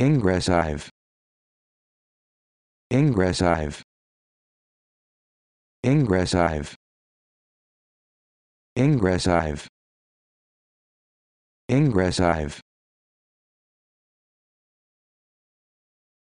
Ingressive. Ingressive. Ingressive. Ingressive. Ingressive.